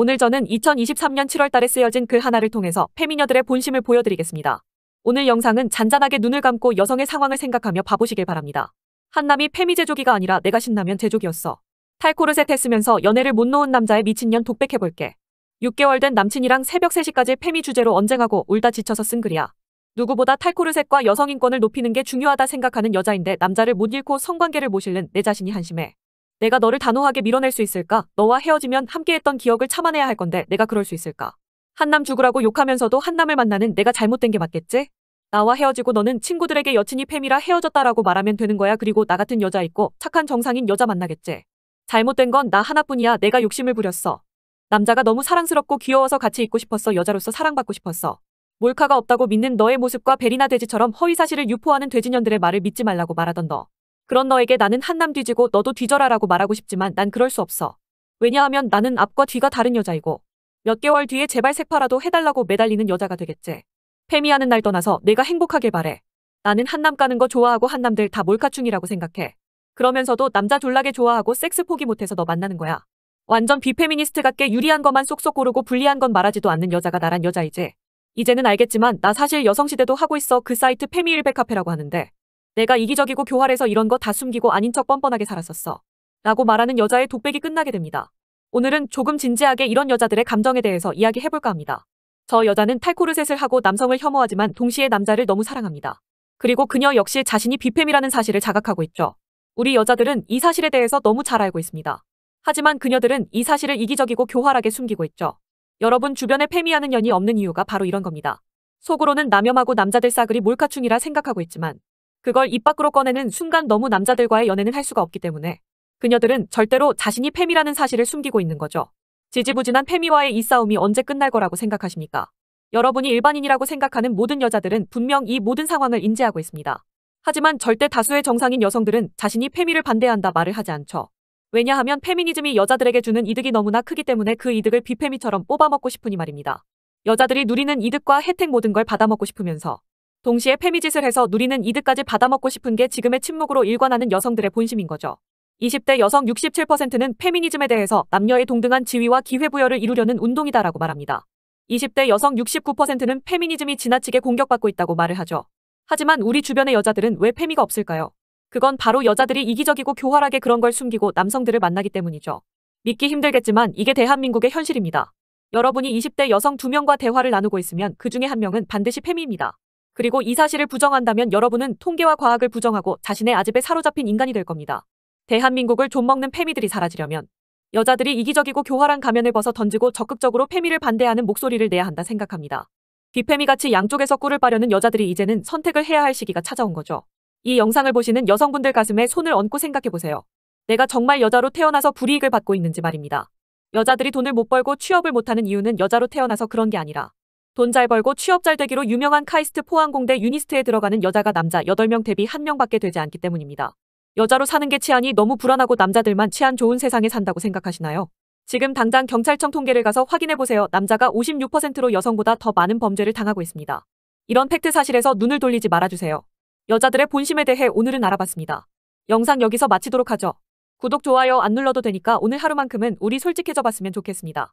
오늘 저는 2023년 7월 달에 쓰여진 글 그 하나를 통해서 페미녀들의 본심을 보여드리겠습니다. 오늘 영상은 잔잔하게 눈을 감고 여성의 상황을 생각하며 봐보시길 바랍니다. 한남이 페미 제조기가 아니라 내가 신나면 제조기였어. 탈코르셋 했으면서 연애를 못 놓은 남자의 미친년 독백해볼게. 6개월 된 남친이랑 새벽 3시까지 페미 주제로 언쟁하고 울다 지쳐서 쓴 글이야. 누구보다 탈코르셋과 여성 인권을 높이는 게 중요하다 생각하는 여자인데 남자를 못 잃고 성관계를 못 잃는 내 자신이 한심해. 내가 너를 단호하게 밀어낼 수 있을까? 너와 헤어지면 함께했던 기억을 참아내야 할 건데 내가 그럴 수 있을까? 한남 죽으라고 욕하면서도 한남을 만나는 내가 잘못된 게 맞겠지? 나와 헤어지고 너는 친구들에게 여친이 팸이라 헤어졌다라고 말하면 되는 거야. 그리고 나 같은 여자 있고 착한 정상인 여자 만나겠지. 잘못된 건 나 하나뿐이야. 내가 욕심을 부렸어. 남자가 너무 사랑스럽고 귀여워서 같이 있고 싶었어. 여자로서 사랑받고 싶었어. 몰카가 없다고 믿는 너의 모습과 베리나 돼지처럼 허위사실을 유포하는 돼지년들의 말을 믿지 말라고 말하던 너. 그런 너에게 나는 한남 뒤지고 너도 뒤져라라고 말하고 싶지만 난 그럴 수 없어. 왜냐하면 나는 앞과 뒤가 다른 여자이고 몇 개월 뒤에 제발 색파라도 해달라고 매달리는 여자가 되겠지. 페미하는 날 떠나서 내가 행복하길 바래. 나는 한남 까는 거 좋아하고 한남들 다 몰카충이라고 생각해. 그러면서도 남자 졸라게 좋아하고 섹스 포기 못해서 너 만나는 거야. 완전 비페미니스트 같게 유리한 것만 쏙쏙 고르고 불리한 건 말하지도 않는 여자가 나란 여자이지. 이제는 알겠지만 나 사실 여성시대도 하고 있어 그 사이트 페미일백 카페라고 하는데 내가 이기적이고 교활해서 이런 거 다 숨기고 아닌 척 뻔뻔하게 살았었어. 라고 말하는 여자의 독백이 끝나게 됩니다. 오늘은 조금 진지하게 이런 여자들의 감정에 대해서 이야기해볼까 합니다. 저 여자는 탈코르셋을 하고 남성을 혐오하지만 동시에 남자를 너무 사랑합니다. 그리고 그녀 역시 자신이 비팸이라는 사실을 자각하고 있죠. 우리 여자들은 이 사실에 대해서 너무 잘 알고 있습니다. 하지만 그녀들은 이 사실을 이기적이고 교활하게 숨기고 있죠. 여러분 주변에 패미하는연이 없는 이유가 바로 이런 겁니다. 속으로는 남염하고 남자들 싸그리 몰카충이라 생각하고 있지만 그걸 입 밖으로 꺼내는 순간 너무 남자들과의 연애는 할 수가 없기 때문에 그녀들은 절대로 자신이 페미라는 사실을 숨기고 있는 거죠. 지지부진한 페미와의 이 싸움이 언제 끝날 거라고 생각하십니까? 여러분이 일반인이라고 생각하는 모든 여자들은 분명 이 모든 상황을 인지하고 있습니다. 하지만 절대 다수의 정상인 여성들은 자신이 페미를 반대한다 말을 하지 않죠. 왜냐하면 페미니즘이 여자들에게 주는 이득이 너무나 크기 때문에 그 이득을 비페미처럼 뽑아먹고 싶으니 말입니다. 여자들이 누리는 이득과 혜택 모든 걸 받아먹고 싶으면서 동시에 페미짓을 해서 누리는 이득까지 받아먹고 싶은 게 지금의 침묵으로 일관하는 여성들의 본심인 거죠. 20대 여성 67%는 페미니즘에 대해서 남녀의 동등한 지위와 기회부여를 이루려는 운동이다라고 말합니다. 20대 여성 69%는 페미니즘이 지나치게 공격받고 있다고 말을 하죠. 하지만 우리 주변의 여자들은 왜 페미가 없을까요? 그건 바로 여자들이 이기적이고 교활하게 그런 걸 숨기고 남성들을 만나기 때문이죠. 믿기 힘들겠지만 이게 대한민국의 현실입니다. 여러분이 20대 여성 2명과 대화를 나누고 있으면 그 중에 한 명은 반드시 페미입니다. 그리고 이 사실을 부정한다면 여러분은 통계와 과학을 부정하고 자신의 아집에 사로잡힌 인간이 될 겁니다. 대한민국을 좀먹는 페미들이 사라지려면 여자들이 이기적이고 교활한 가면을 벗어 던지고 적극적으로 페미를 반대하는 목소리를 내야 한다 생각합니다. 비페미같이 양쪽에서 꿀을 빠려는 여자들이 이제는 선택을 해야 할 시기가 찾아온 거죠. 이 영상을 보시는 여성분들 가슴에 손을 얹고 생각해보세요. 내가 정말 여자로 태어나서 불이익을 받고 있는지 말입니다. 여자들이 돈을 못 벌고 취업을 못하는 이유는 여자로 태어나서 그런 게 아니라 돈잘 벌고 취업 잘 되기로 유명한 카이스트 포항공대 유니스트에 들어가는 여자가 남자 8명 대비 1명밖에 되지 않기 때문입니다. 여자로 사는 게 치안이 너무 불안하고 남자들만 치안 좋은 세상에 산다고 생각하시나요? 지금 당장 경찰청 통계를 가서 확인해보세요. 남자가 56%로 여성보다 더 많은 범죄를 당하고 있습니다. 이런 팩트 사실에서 눈을 돌리지 말아주세요. 여자들의 본심에 대해 오늘은 알아봤습니다. 영상 여기서 마치도록 하죠. 구독, 좋아요 안 눌러도 되니까 오늘 하루만큼은 우리 솔직해져 봤으면 좋겠습니다.